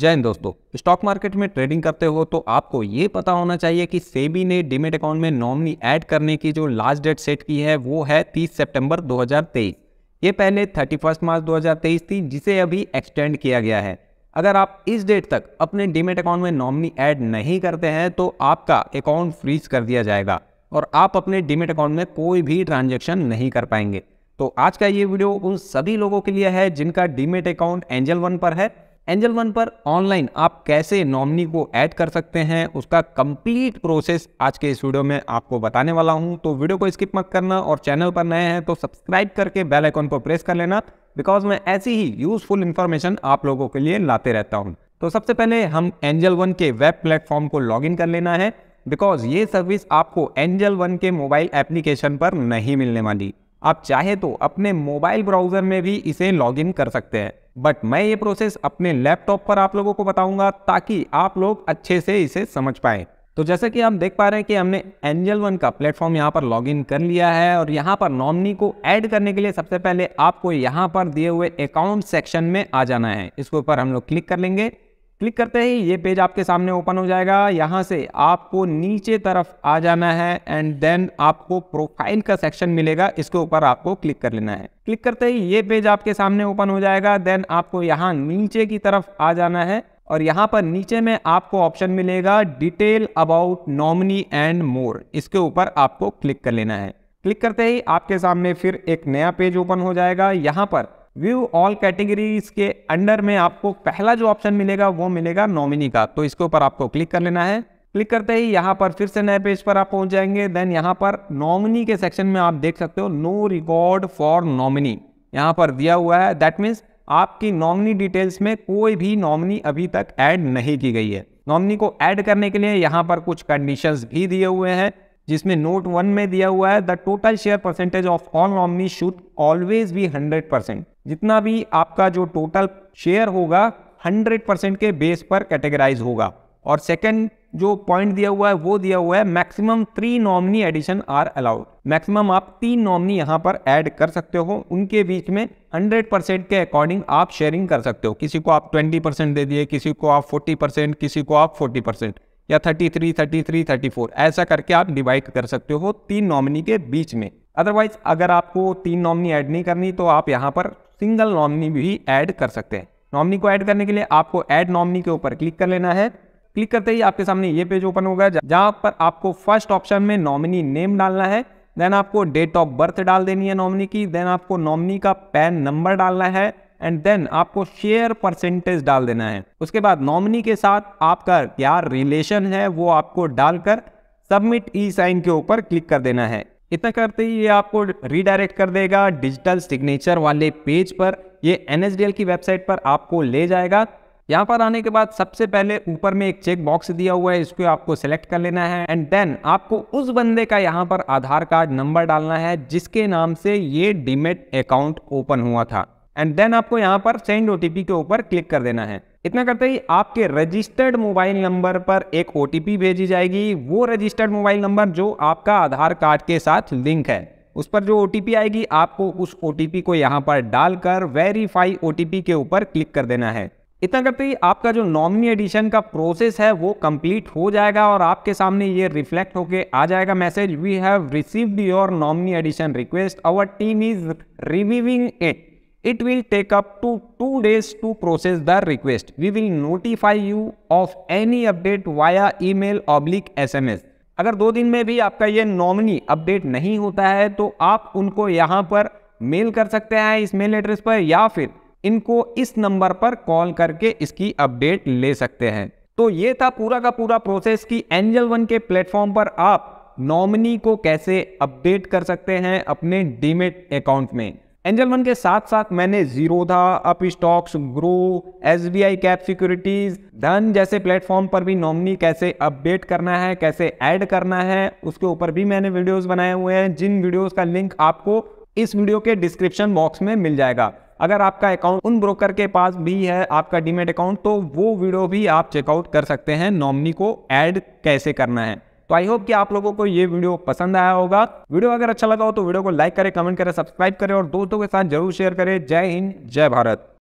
जय हिंद दोस्तों stock market में ट्रेडिंग करते हो तो आपको ये पता होना चाहिए कि सेबी ने डिमेट अकाउंट में नॉमनी ऐड करने की जो लास्ट डेट सेट की है वो है 30 सितंबर 2023 ये पहले 31 मार्च 2023 थी जिसे अभी एक्सटेंड किया गया है अगर आप इस डेट तक अपने डिमेट अकाउंट में नॉमनी ऐड नहीं करते हैं तो आपका अकाउंट फ्रीज कर दिया जाएगा और आप अपने डिमेट अकाउंट में कोई भी ट्रांजेक्शन नहीं कर पाएंगे तो आज का ये वीडियो उन सभी लोगों के लिए है जिनका डिमेट अकाउंट एंजल वन पर है एंजल वन पर ऑनलाइन आप कैसे नॉमनी को ऐड कर सकते हैं उसका कंप्लीट प्रोसेस आज के इस वीडियो में आपको बताने वाला हूं तो वीडियो को स्किप मत करना और चैनल पर नए हैं तो सब्सक्राइब करके बेल आइकॉन को प्रेस कर लेना बिकॉज मैं ऐसी ही यूजफुल इन्फॉर्मेशन आप लोगों के लिए लाते रहता हूँ तो सबसे पहले हम एंजल वन के वेब प्लेटफॉर्म को लॉग कर लेना है बिकॉज ये सर्विस आपको एंजल वन के मोबाइल एप्लीकेशन पर नहीं मिलने वाली आप चाहे तो अपने मोबाइल ब्राउज़र में भी इसे लॉग कर सकते हैं बट मैं ये प्रोसेस अपने लैपटॉप पर आप लोगों को बताऊंगा ताकि आप लोग अच्छे से इसे समझ पाए तो जैसे कि आप देख पा रहे हैं कि हमने एंजल वन का प्लेटफॉर्म यहाँ पर लॉगिन कर लिया है और यहाँ पर नॉमनी को ऐड करने के लिए सबसे पहले आपको यहाँ पर दिए हुए अकाउंट सेक्शन में आ जाना है इसके ऊपर हम लोग क्लिक कर लेंगे क्लिक करते ही ये पेज आपके सामने ओपन हो जाएगा यहाँ से आपको नीचे तरफ आ जाना है एंड देन आपको प्रोफाइल का सेक्शन मिलेगा इसके ऊपर आपको क्लिक कर लेना है क्लिक करते ही ये पेज आपके सामने ओपन हो जाएगा देन आपको यहाँ नीचे की तरफ आ जाना है और यहाँ पर नीचे में आपको ऑप्शन मिलेगा detail about nominee and more इसके ऊपर आपको क्लिक कर लेना है क्लिक करते ही आपके सामने फिर एक नया पेज ओपन हो जाएगा यहाँ पर व्यू ऑल कैटेगरीज के अंडर में आपको पहला जो ऑप्शन मिलेगा वो मिलेगा नॉमिनी का तो इसके ऊपर आपको क्लिक कर लेना है क्लिक करते ही यहाँ पर फिर से नए पेज पर आप पहुंच जाएंगे देन यहाँ पर नॉमिनी के सेक्शन में आप देख सकते हो नो रिकॉर्ड फॉर नॉमिनी यहाँ पर दिया हुआ है दैट मीन्स आपकी नॉमिनी डिटेल्स में कोई भी नॉमिनी अभी तक ऐड नहीं की गई है नॉमिनी को ऐड करने के लिए यहाँ पर कुछ कंडीशंस भी दिए हुए हैं जिसमें नोट वन में दिया हुआ है the total share percentage of all nominee should always be hundred percent जितना भी आपका जो टोटल शेयर होगा हंड्रेड परसेंट के बेस पर कैटेगराइज होगा और सेकेंड जो पॉइंट दिया हुआ है वो दिया हुआ है maximum three nominee addition are allowed maximum आप तीन नॉमनी यहाँ पर ऐड कर सकते हो उनके बीच में 100 परसेंट के अकॉर्डिंग आप शेयरिंग कर सकते हो किसी को आप 20 परसेंट दे दिए किसी को आप 40 परसेंट किसी को आप 40 परसेंट या 33, 33, 34 ऐसा करके आप डिवाइड कर सकते हो तीन नॉमिनी के बीच में अदरवाइज अगर आपको तीन नॉमिनी ऐड नहीं करनी तो आप यहाँ पर सिंगल नॉमिनी भी ऐड कर सकते हैं नॉमिनी को ऐड करने के लिए आपको ऐड नॉमिनी के ऊपर क्लिक कर लेना है क्लिक करते ही आपके सामने ये पेज ओपन होगा जहाँ पर आपको फर्स्ट ऑप्शन में नॉमिनी नेम डालना है देन आपको डेट ऑफ बर्थ डाल देनी है नॉमिनी की देन आपको नॉमिनी का पैन नंबर डालना है एंड देन आपको शेयर परसेंटेज डाल देना है उसके बाद नॉमिनी के साथ आपका क्या रिलेशन है वो आपको डालकर सबमिट ई साइन के ऊपर क्लिक कर देना है इतना करते ही ये आपको रिडायरेक्ट कर देगा डिजिटल सिग्नेचर वाले पेज पर ये एन की वेबसाइट पर आपको ले जाएगा यहाँ पर आने के बाद सबसे पहले ऊपर में एक चेक बॉक्स दिया हुआ है इसको आपको सेलेक्ट कर लेना है एंड देन आपको उस बंदे का यहाँ पर आधार कार्ड नंबर डालना है जिसके नाम से ये डीमेट अकाउंट ओपन हुआ था एंड देन आपको यहाँ पर सेंड ओटीपी के ऊपर क्लिक कर देना है इतना करते ही आपके रजिस्टर्ड मोबाइल नंबर पर एक ओ भेजी जाएगी वो रजिस्टर्ड मोबाइल नंबर जो आपका आधार कार्ड के साथ लिंक है उस पर जो ओ आएगी आपको उस ओ को यहाँ पर डालकर वेरीफाई ओ के ऊपर क्लिक कर देना है इतना करते ही आपका जो नॉमिनी एडिशन का प्रोसेस है वो कंप्लीट हो जाएगा और आपके सामने ये रिफ्लेक्ट होके आ जाएगा message we have received your nominee addition request our team is reviewing it It will take up to 2 days to process the request. We will notify you of any update via email oblique SMS. अगर दो दिन में भी आपका ये nominee update नहीं होता है तो आप उनको यहाँ पर मेल कर सकते हैं इस मेल एड्रेस पर या फिर इनको इस नंबर पर कॉल करके इसकी अपडेट ले सकते हैं तो ये था पूरा का पूरा प्रोसेस कि एंजल वन के प्लेटफॉर्म पर आप नॉमिनी को कैसे अपडेट कर सकते हैं अपने डीमेट अकाउंट में एंजल वन के साथ साथ मैंने Zerodha Upstox Groww S B I Cap Securities Dhan जैसे प्लेटफॉर्म पर भी नॉमनी कैसे अपडेट करना है कैसे ऐड करना है उसके ऊपर भी मैंने वीडियोस बनाए हुए हैं जिन वीडियोस का लिंक आपको इस वीडियो के डिस्क्रिप्शन बॉक्स में मिल जाएगा अगर आपका अकाउंट उन ब्रोकर के पास भी है आपका डीमेट अकाउंट तो वो वीडियो भी आप चेकआउट कर सकते हैं नॉमनी को ऐड कैसे करना है तो आई होप कि आप लोगों को ये वीडियो पसंद आया होगा वीडियो अगर अच्छा लगा हो तो वीडियो को लाइक करें कमेंट करें सब्सक्राइब करें और दोस्तों के साथ जरूर शेयर करें जय हिंद जय भारत